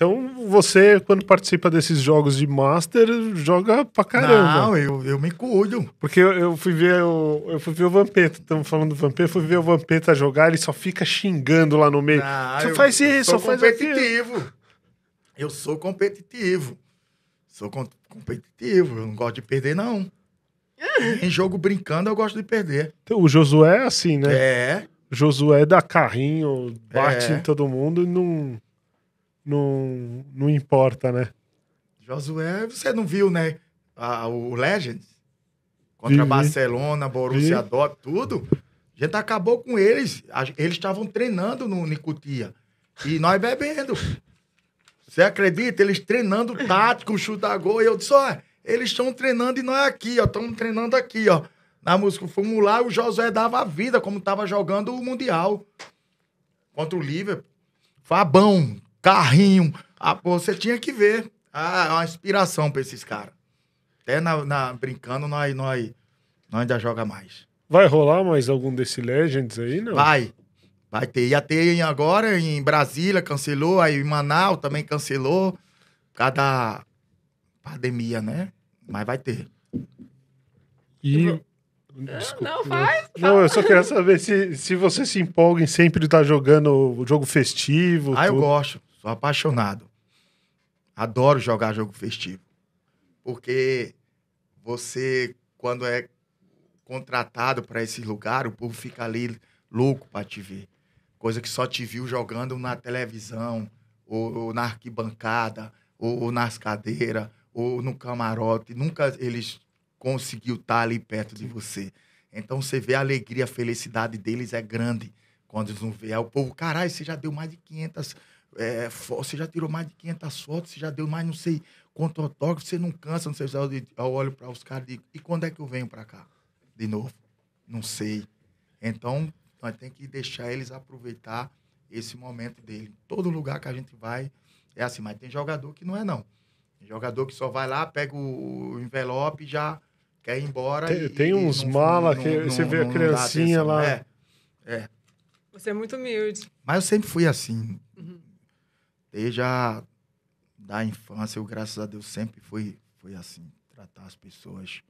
Então você, quando participa desses jogos de Master, joga pra caramba. Não, eu, eu me cuido. Porque eu, eu fui ver o, eu fui ver o Vampeta, estamos falando do Vampeta, fui ver o Vampeta jogar, ele só fica xingando lá no meio. Não, ah, só eu, faz isso, só faz competitivo. Aquilo. Eu sou competitivo. Sou com, competitivo, eu não gosto de perder, não. em jogo brincando, eu gosto de perder. Então, o Josué é assim, né? É. Josué dá carrinho, bate é. em todo mundo e não não, não importa, né? Josué, você não viu, né? o Legends? Contra Barcelona, Borussia Dortmund, tudo. A gente acabou com eles. Eles estavam treinando no Nicotia. E nós bebendo. Você acredita? Eles treinando tático, chute a gol. E eu disse, ó, eles estão treinando e nós aqui, ó. Estamos treinando aqui, ó. Na música Fomos lá, o Josué dava a vida, como estava jogando o Mundial. Contra o Liverpool. Fabão, carrinho. Ah, você tinha que ver. Ah, é uma inspiração para esses caras. Até na, na, brincando, nós, nós, nós ainda joga mais. Vai rolar mais algum desse Legends aí, não? Vai. Vai ter. Ia ter agora em Brasília, cancelou. Aí em Manaus também cancelou. Por causa da pandemia, né? Mas vai ter. E. Desculpa. Não, né? faz, Não, eu só queria saber se, se você se empolga em sempre estar tá jogando jogo festivo. Ah, tudo. eu gosto. Sou apaixonado. Adoro jogar jogo festivo. Porque você, quando é contratado para esse lugar, o povo fica ali louco para te ver. Coisa que só te viu jogando na televisão, ou, ou na arquibancada, ou, ou nas cadeiras, ou no camarote. Nunca eles conseguiu estar tá ali perto de você. Então você vê a alegria, a felicidade deles é grande quando eles não vê. Aí o povo, caralho, você já deu mais de 500 é, você já tirou mais de 500 fotos, você já deu mais não sei quanto autógrafo, você não cansa, não sei se é eu olho para os caras e digo, e quando é que eu venho para cá? De novo? Não sei. Então, nós temos que deixar eles aproveitar esse momento dele. Todo lugar que a gente vai é assim, mas tem jogador que não é não. Tem jogador que só vai lá, pega o envelope e já quer ir embora. Tem, e, tem uns malas não, que não, você vê a criancinha lá. É, é. Você é muito humilde. Mas eu sempre fui assim. Uhum. Desde a da infância, eu, graças a Deus, sempre foi foi assim, tratar as pessoas.